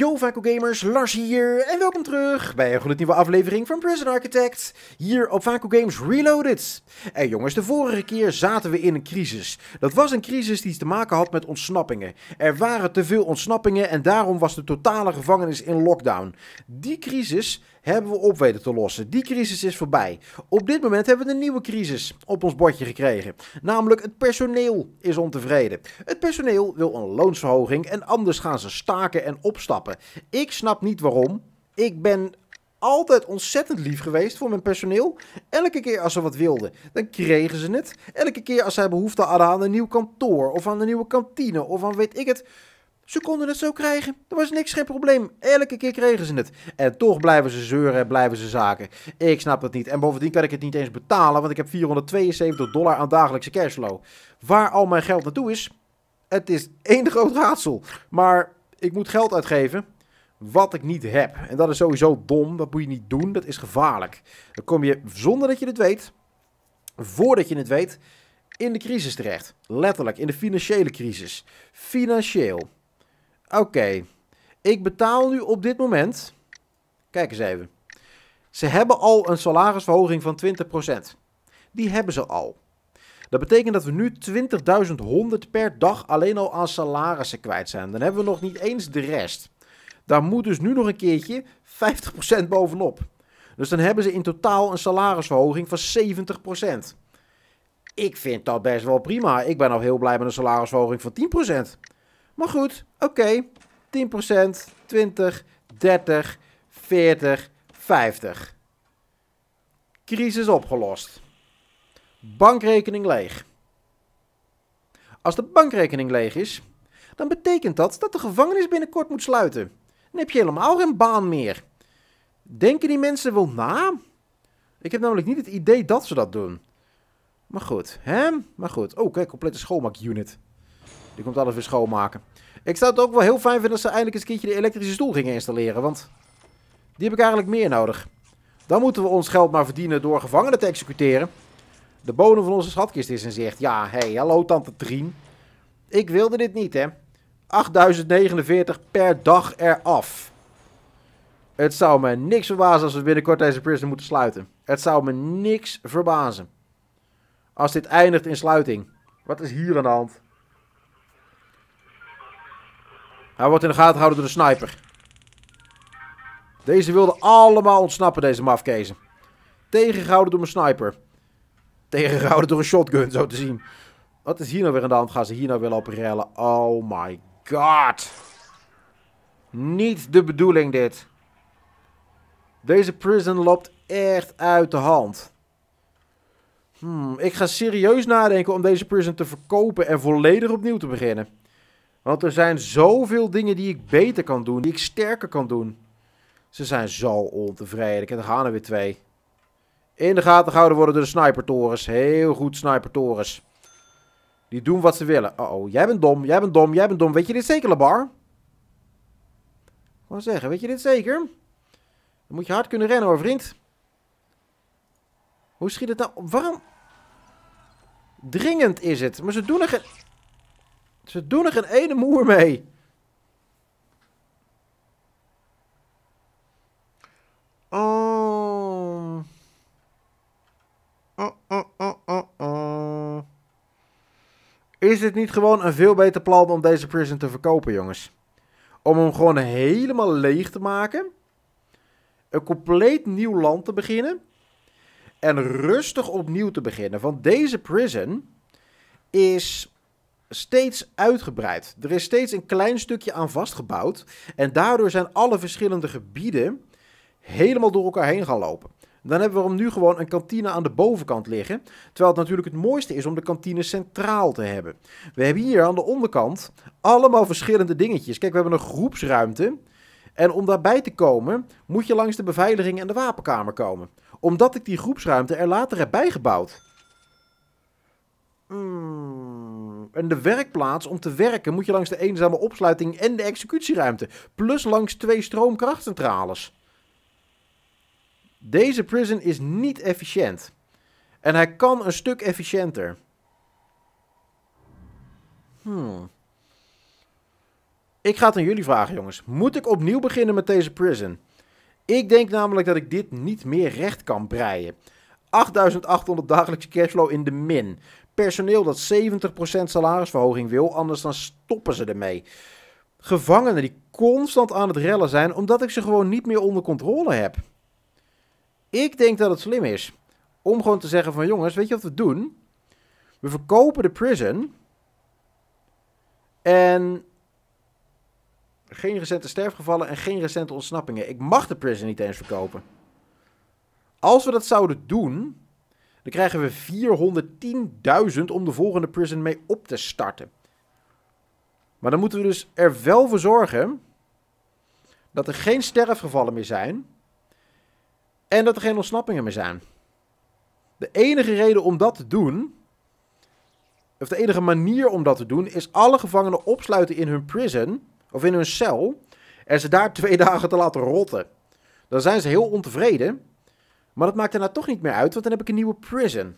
Yo Vaco Gamers, Lars hier en welkom terug bij een gloednieuwe aflevering van Prison Architect, hier op Vaco Games Reloaded. En jongens, de vorige keer zaten we in een crisis. Dat was een crisis die te maken had met ontsnappingen. Er waren te veel ontsnappingen en daarom was de totale gevangenis in lockdown. Die crisis hebben we op weten te lossen. Die crisis is voorbij. Op dit moment hebben we een nieuwe crisis op ons bordje gekregen. Namelijk het personeel is ontevreden. Het personeel wil een loonsverhoging en anders gaan ze staken en opstappen. Ik snap niet waarom. Ik ben altijd ontzettend lief geweest voor mijn personeel. Elke keer als ze wat wilden, dan kregen ze het. Elke keer als zij behoefte hadden aan een nieuw kantoor of aan een nieuwe kantine of aan weet ik het ze konden het zo krijgen. Er was niks, geen probleem. Elke keer kregen ze het. En toch blijven ze zeuren en blijven ze zaken. Ik snap dat niet. En bovendien kan ik het niet eens betalen, want ik heb 472 dollar aan dagelijkse cashflow. Waar al mijn geld naartoe is, het is één groot raadsel. Maar ik moet geld uitgeven wat ik niet heb. En dat is sowieso dom. Dat moet je niet doen. Dat is gevaarlijk. Dan kom je zonder dat je het weet, voordat je het weet, in de crisis terecht. Letterlijk, in de financiële crisis. Financieel. Oké, ik betaal nu op dit moment. Kijk eens even. Ze hebben al een salarisverhoging van 20%. Die hebben ze al. Dat betekent dat we nu 20.100 per dag alleen al aan salarissen kwijt zijn. Dan hebben we nog niet eens de rest. Daar moet dus nu nog een keertje 50% bovenop. Dus dan hebben ze in totaal een salarisverhoging van 70%. Ik vind dat best wel prima. Ik ben al heel blij met een salarisverhoging van 10%. Maar goed, oké. 10%, 20, 30, 40, 50. Crisis opgelost. Bankrekening leeg. Als de bankrekening leeg is, dan betekent dat dat de gevangenis binnenkort moet sluiten. Dan heb je helemaal geen baan meer. Denken die mensen wel na? Ik heb namelijk niet het idee dat ze dat doen. Maar goed, hè? Maar goed. Oh, kijk, complete schoonmaakunit. Die komt alles weer schoonmaken. Ik zou het ook wel heel fijn vinden als ze eindelijk eens een keertje de elektrische stoel gingen installeren. Want die heb ik eigenlijk meer nodig. Dan moeten we ons geld maar verdienen door gevangenen te executeren. De bodem van onze schatkist is in zicht. Ja, hé, hey, hallo tante Trien. Ik wilde dit niet, hè. 8049 per dag eraf. Het zou me niks verbazen als we binnenkort deze prison moeten sluiten. Het zou me niks verbazen. Als dit eindigt in sluiting. Wat is hier aan de hand? Hij wordt in de gaten gehouden door de sniper. Deze wilden allemaal ontsnappen, deze mafkezen. Tegengehouden door mijn sniper. Tegengehouden door een shotgun, zo te zien. Wat is hier nou weer aan de hand? Gaan ze hier nou weer lopen rellen? Oh my god. Niet de bedoeling dit. Deze prison loopt echt uit de hand. Hmm, ik ga serieus nadenken om deze prison te verkopen en volledig opnieuw te beginnen. Want er zijn zoveel dingen die ik beter kan doen, die ik sterker kan doen. Ze zijn zo ontevreden. En er gaan er weer twee. In de gaten gehouden worden door de snipertorens. Heel goed, snipertorens. Die doen wat ze willen. Oh oh, jij bent dom, jij bent dom, jij bent dom. Weet je dit zeker, Labar? wil zeggen, weet je dit zeker? Dan moet je hard kunnen rennen hoor, vriend. Hoe schiet het nou? Waarom? Dringend is het, maar ze doen er geen... Ze doen er geen ene moer mee. Oh. Oh, oh, oh, oh, oh. Is dit niet gewoon een veel beter plan om deze prison te verkopen, jongens? Om hem gewoon helemaal leeg te maken. Een compleet nieuw land te beginnen. En rustig opnieuw te beginnen. Want deze prison is steeds uitgebreid. Er is steeds een klein stukje aan vastgebouwd. En daardoor zijn alle verschillende gebieden helemaal door elkaar heen gaan lopen. Dan hebben we hem nu gewoon een kantine aan de bovenkant liggen. Terwijl het natuurlijk het mooiste is om de kantine centraal te hebben. We hebben hier aan de onderkant allemaal verschillende dingetjes. Kijk, we hebben een groepsruimte. En om daarbij te komen, moet je langs de beveiliging en de wapenkamer komen. Omdat ik die groepsruimte er later heb bijgebouwd. Hmm. En de werkplaats om te werken moet je langs de eenzame opsluiting en de executieruimte. Plus langs twee stroomkrachtcentrales. Deze prison is niet efficiënt. En hij kan een stuk efficiënter. Hmm. Ik ga het aan jullie vragen, jongens. Moet ik opnieuw beginnen met deze prison? Ik denk namelijk dat ik dit niet meer recht kan breien. 8800 dagelijkse cashflow in de min personeel dat 70% salarisverhoging wil, anders dan stoppen ze ermee. Gevangenen die constant aan het rellen zijn omdat ik ze gewoon niet meer onder controle heb. Ik denk dat het slim is om gewoon te zeggen van jongens, weet je wat we doen? We verkopen de prison en geen recente sterfgevallen en geen recente ontsnappingen. Ik mag de prison niet eens verkopen. Als we dat zouden doen, dan krijgen we 410.000 om de volgende prison mee op te starten. Maar dan moeten we dus er wel voor zorgen dat er geen sterfgevallen meer zijn en dat er geen ontsnappingen meer zijn. De enige reden om dat te doen, of de enige manier om dat te doen, is alle gevangenen opsluiten in hun prison of in hun cel en ze daar twee dagen te laten rotten. Dan zijn ze heel ontevreden maar dat maakt er nou toch niet meer uit, want dan heb ik een nieuwe prison.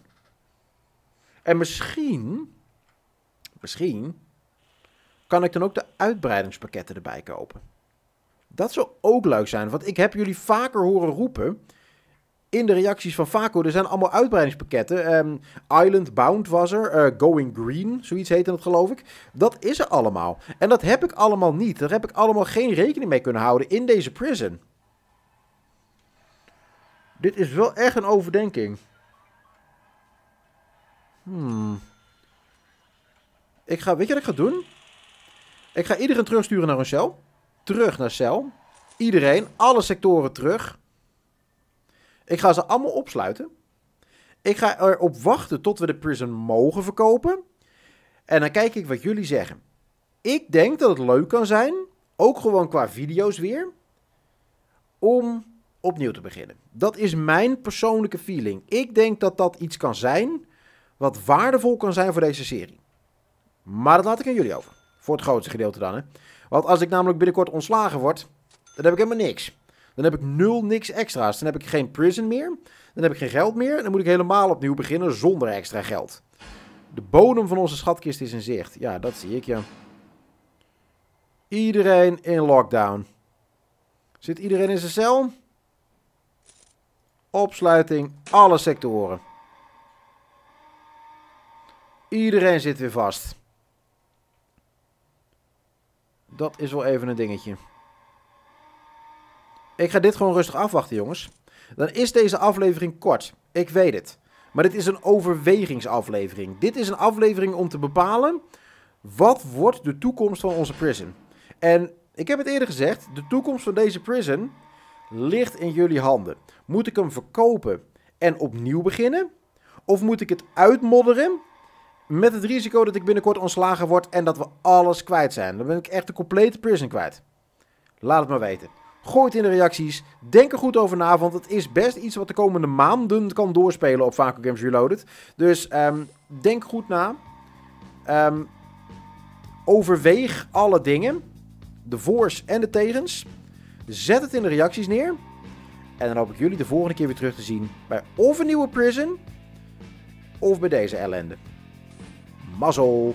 En misschien, misschien, kan ik dan ook de uitbreidingspakketten erbij kopen. Dat zou ook leuk zijn, want ik heb jullie vaker horen roepen in de reacties van Vaco. Er zijn allemaal uitbreidingspakketten. Ehm, Island Bound was er. Eh, Going Green, zoiets heette dat geloof ik. Dat is er allemaal. En dat heb ik allemaal niet. Daar heb ik allemaal geen rekening mee kunnen houden in deze prison. Dit is wel echt een overdenking. Hmm. Ik ga, weet je wat ik ga doen? Ik ga iedereen terugsturen naar een cel. Terug naar cel. Iedereen, alle sectoren terug. Ik ga ze allemaal opsluiten. Ik ga erop wachten tot we de prison mogen verkopen. En dan kijk ik wat jullie zeggen. Ik denk dat het leuk kan zijn, ook gewoon qua video's weer, om opnieuw te beginnen. Dat is mijn persoonlijke feeling. Ik denk dat dat iets kan zijn wat waardevol kan zijn voor deze serie. Maar dat laat ik aan jullie over. Voor het grootste gedeelte dan. Hè. Want als ik namelijk binnenkort ontslagen word, dan heb ik helemaal niks. Dan heb ik nul niks extra's. Dan heb ik geen prison meer. Dan heb ik geen geld meer. En dan moet ik helemaal opnieuw beginnen zonder extra geld. De bodem van onze schatkist is in zicht. Ja, dat zie ik, ja. Iedereen in lockdown. Zit iedereen in zijn cel? Opsluiting, alle sectoren. Iedereen zit weer vast. Dat is wel even een dingetje. Ik ga dit gewoon rustig afwachten, jongens. Dan is deze aflevering kort. Ik weet het. Maar dit is een overwegingsaflevering. Dit is een aflevering om te bepalen... wat wordt de toekomst van onze prison? En ik heb het eerder gezegd... de toekomst van deze prison ligt in jullie handen. Moet ik hem verkopen en opnieuw beginnen? Of moet ik het uitmodderen met het risico dat ik binnenkort ontslagen word en dat we alles kwijt zijn? Dan ben ik echt de complete prison kwijt. Laat het maar weten. Gooi het in de reacties. Denk er goed over na, want het is best iets wat de komende maanden kan doorspelen op Vaco Games Reloaded. Dus ehm, denk goed na. Ehm, overweeg alle dingen. De voor's en de tegens. Zet het in de reacties neer. En dan hoop ik jullie de volgende keer weer terug te zien bij of een nieuwe prison of bij deze ellende. Mazzel!